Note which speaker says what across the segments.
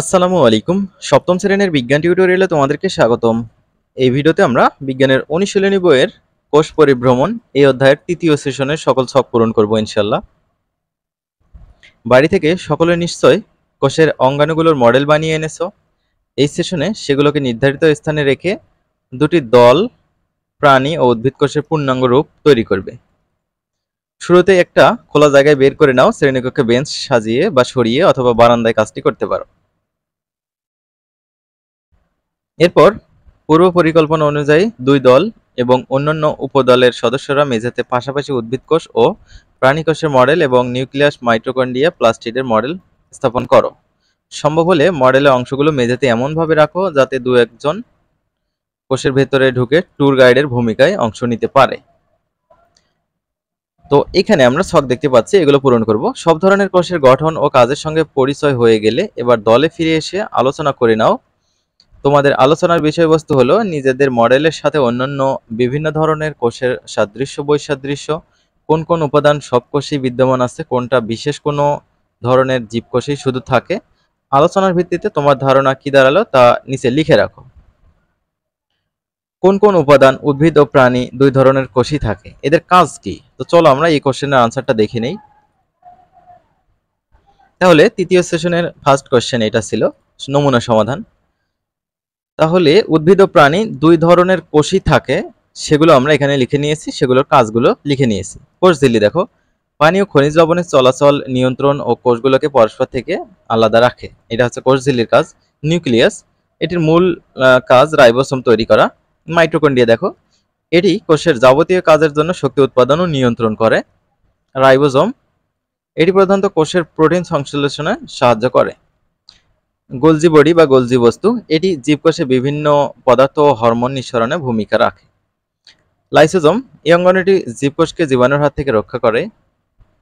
Speaker 1: আসসালামু আলাইকুম সপ্তম শ্রেণীর বিজ্ঞান টিউটোরিয়ালে তোমাদেরকে স্বাগতম এই ভিডিওতে আমরা বিজ্ঞানের অনুশীলনী বইয়ের কোষ পরিভ্রমণ এই অধ্যায়ের তৃতীয় সেশনের সকল ছক পূরণ করব ইনশাল্লাহ বাড়ি থেকে সকলে নিশ্চয় কোষের অঙ্গাণুগুলোর মডেল বানিয়ে এনেছো এই সেশনে সেগুলোকে নির্ধারিত স্থানে রেখে দুটি দল প্রাণী ও উদ্ভিদ কোষের পূর্ণাঙ্গ রূপ তৈরি করবে শুরুতে একটা খোলা জায়গায় বের করে নাও শ্রেণীকক্ষে বেঞ্চ সাজিয়ে বা সরিয়ে অথবা বারান্দায় কাজটি করতে পারো এরপর পূর্ব পরিকল্পনা অনুযায়ী দুই দল এবং অন্যান্য উপদলের সদস্যরা মেঝেতে পাশাপাশি উদ্ভিদ কোষ ও প্রাণীকোষের মডেল এবং নিউক্লিয়াস মাইটোকন্ডিয়া প্লাস্টিডের মডেল স্থাপন করো সম্ভব হলে মডেলের অংশগুলো মেঝেতে এমনভাবে রাখো যাতে দু একজন কোষের ভেতরে ঢুকে ট্যুর গাইডের ভূমিকায় অংশ নিতে পারে তো এখানে আমরা ছক দেখতে পাচ্ছি এগুলো পূরণ করব সব ধরনের কোষের গঠন ও কাজের সঙ্গে পরিচয় হয়ে গেলে এবার দলে ফিরে এসে আলোচনা করে নাও তোমাদের আলোচনার বিষয়বস্তু হলো নিজেদের মডেলের সাথে অন্যান্য বিভিন্ন ধরনের কোষের সাদৃশ্য বৈসাদৃশ্য কোন কোন উপাদান সব কোষেই বিদ্যমান আছে কোনটা বিশেষ কোনো ধরনের জীবকোষেই শুধু থাকে আলোচনার ভিত্তিতে তোমার ধারণা কি দাঁড়ালো তা নিচে লিখে রাখো কোন কোন উপাদান উদ্ভিদ ও প্রাণী দুই ধরনের কোষই থাকে এদের কাজ কি তো চলো আমরা এই কোশ্চেনের আনসারটা দেখে নেই তাহলে তৃতীয় সেশনের ফার্স্ট কোশ্চেন এটা ছিল নমুনা সমাধান তাহলে উদ্ভিদ প্রাণী দুই ধরনের কোষই থাকে সেগুলো আমরা এখানে লিখে নিয়েছি সেগুলোর কাজগুলো লিখে নিয়েছি কোষ দিল্লি দেখো পানি ও খনিজ লবণের চলাচল নিয়ন্ত্রণ ও কোষগুলোকে পরস্পর থেকে আলাদা রাখে এটা হচ্ছে কোষ দিল্লির কাজ নিউক্লিয়াস এটির মূল কাজ রাইবোসোম তৈরি করা মাইটোকন্ডিয়া দেখো এটি কোষের যাবতীয় কাজের জন্য শক্তি উৎপাদন ও নিয়ন্ত্রণ করে রাইবোজম এটি প্রধানত কোষের প্রোটিন সংশ্লেষণে সাহায্য করে গোলজি বডি বা গোলজি বস্তু এটি জীবকোষে বিভিন্ন পদার্থ ও হরমোন নিঃসরণে ভূমিকা রাখে লাইসোজম এই অঙ্গনটি জীবকোষকে জীবাণুর হাত থেকে রক্ষা করে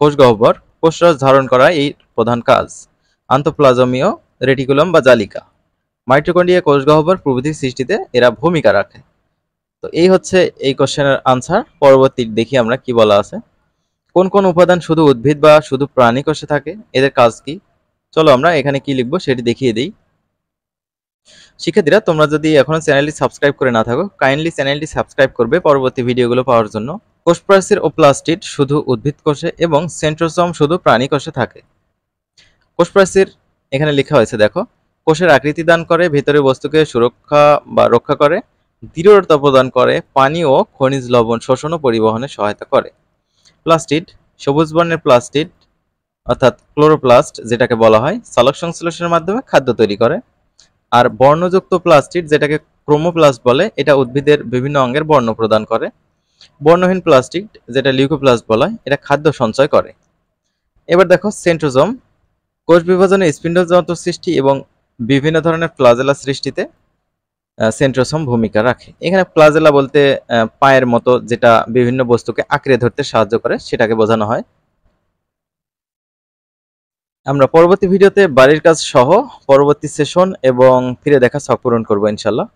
Speaker 1: কোষ গহ্বর কোষরস ধারণ করা এই প্রধান কাজ আন্তঃপ্লাজমীয় রেটিকুলম বা জালিকা মাইট্রোকন্ডিয়া কোষ গহ্বর প্রভৃতি সৃষ্টিতে এরা ভূমিকা রাখে তো এই হচ্ছে এই কোশ্চেনের আনসার পরবর্তী দেখি আমরা কি বলা আছে কোন কোন উপাদান শুধু উদ্ভিদ বা শুধু প্রাণী কোষে থাকে এদের কাজ কি চলো আমরা এখানে কি লিখবো সেটি দেখিয়ে দিই শিক্ষার্থীরা তোমরা যদি এখনও চ্যানেলটি সাবস্ক্রাইব করে না থাকো কাইন্ডলি চ্যানেলটি সাবস্ক্রাইব করবে পরবর্তী ভিডিওগুলো পাওয়ার জন্য কোষপ্রাচীর ও প্লাস্টিড শুধু উদ্ভিদ কোষে এবং সেন্ট্রোসম শুধু প্রাণী কোষে থাকে কোষপ্রাচীর এখানে লেখা হয়েছে দেখো কোষের আকৃতি দান করে ভেতরের বস্তুকে সুরক্ষা বা রক্ষা করে দৃঢ়তা প্রদান করে পানি ও খনিজ লবণ শোষণ ও পরিবহনে সহায়তা করে প্লাস্টিড সবুজ বর্ণের প্লাস্টিড অর্থাৎ ক্লোরোপ্লাস্ট যেটাকে বলা হয় সালক সংশ্লেষণের মাধ্যমে খাদ্য তৈরি করে আর বর্ণযুক্ত প্লাস্টিড যেটাকে ক্রোমোপ্লাস্ট বলে এটা উদ্ভিদের বিভিন্ন অঙ্গের বর্ণ প্রদান করে বর্ণহীন প্লাস্টিক যেটা লিউকোপ্লাস্ট বলা হয় এটা খাদ্য সঞ্চয় করে এবার দেখো সেন্ট্রোজোম কোষ বিভাজনে স্পিন্ডল যন্ত্র সৃষ্টি এবং বিভিন্ন ধরনের প্লাজেলা সৃষ্টিতে সেন্ট্রোসোম ভূমিকা রাখে এখানে প্লাজেলা বলতে পায়ের মতো যেটা বিভিন্ন বস্তুকে আঁকড়ে ধরতে সাহায্য করে সেটাকে বোঝানো হয় আমরা পরবর্তী ভিডিওতে বাড়ির কাজ সহ পরবর্তী সেশন এবং ফিরে দেখা সব পূরণ করবো ইনশাল্লাহ